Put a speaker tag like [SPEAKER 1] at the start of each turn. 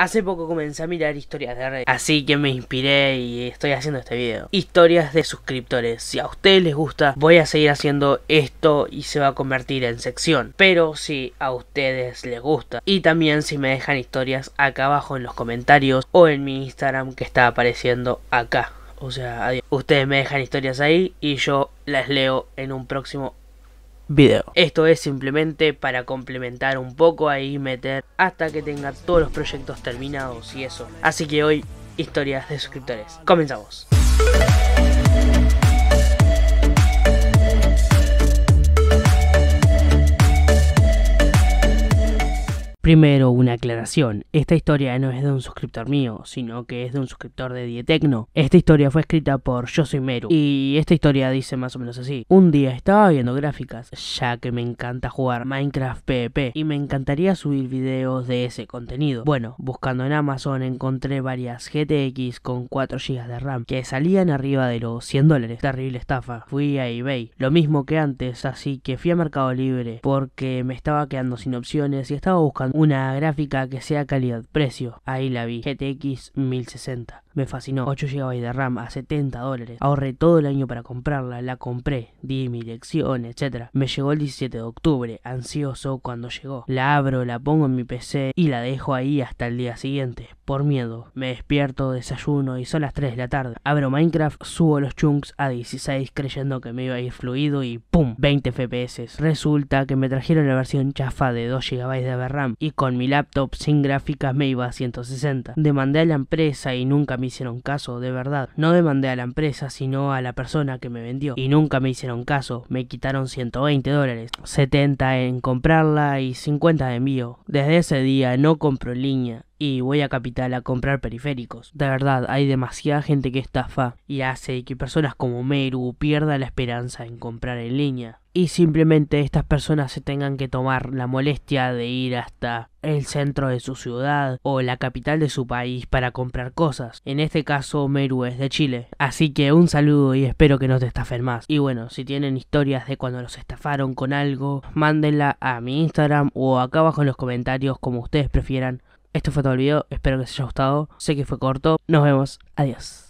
[SPEAKER 1] Hace poco comencé a mirar historias de red, así que me inspiré y estoy haciendo este video. Historias de suscriptores. Si a ustedes les gusta, voy a seguir haciendo esto y se va a convertir en sección. Pero si a ustedes les gusta. Y también si me dejan historias acá abajo en los comentarios o en mi Instagram que está apareciendo acá. O sea, adiós. ustedes me dejan historias ahí y yo las leo en un próximo vídeo Esto es simplemente para complementar un poco ahí meter hasta que tenga todos los proyectos terminados y eso. Así que hoy, historias de suscriptores. Comenzamos. Primero, una aclaración. Esta historia no es de un suscriptor mío, sino que es de un suscriptor de Dietecno. Esta historia fue escrita por Yo Soy Meru. Y esta historia dice más o menos así. Un día estaba viendo gráficas, ya que me encanta jugar Minecraft PvP y me encantaría subir videos de ese contenido. Bueno, buscando en Amazon encontré varias GTX con 4 GB de RAM que salían arriba de los 100 dólares. Terrible estafa. Fui a eBay, lo mismo que antes, así que fui a Mercado Libre porque me estaba quedando sin opciones y estaba buscando una gráfica que sea calidad-precio. Ahí la vi, GTX 1060. Me fascinó. 8 GB de RAM a 70 dólares. Ahorré todo el año para comprarla. La compré. Di mi dirección, etc. Me llegó el 17 de octubre. Ansioso cuando llegó. La abro, la pongo en mi PC y la dejo ahí hasta el día siguiente. Por miedo. Me despierto, desayuno y son las 3 de la tarde. Abro Minecraft, subo los chunks a 16 creyendo que me iba a ir fluido y ¡pum! 20 FPS. Resulta que me trajeron la versión chafa de 2 GB de RAM y con mi laptop sin gráficas me iba a 160. Demandé a la empresa y nunca me hicieron caso, de verdad. No demandé a la empresa, sino a la persona que me vendió. Y nunca me hicieron caso. Me quitaron 120 dólares, 70 en comprarla y 50 de envío. Desde ese día no compro en línea y voy a Capital a comprar periféricos. De verdad, hay demasiada gente que estafa y hace que personas como Meru pierdan la esperanza en comprar en línea y simplemente estas personas se tengan que tomar la molestia de ir hasta el centro de su ciudad o la capital de su país para comprar cosas. En este caso, Meru es de Chile. Así que un saludo y espero que no te estafen más. Y bueno, si tienen historias de cuando los estafaron con algo, mándenla a mi Instagram o acá abajo en los comentarios como ustedes prefieran. Esto fue todo el video, espero que les haya gustado, sé que fue corto, nos vemos, adiós.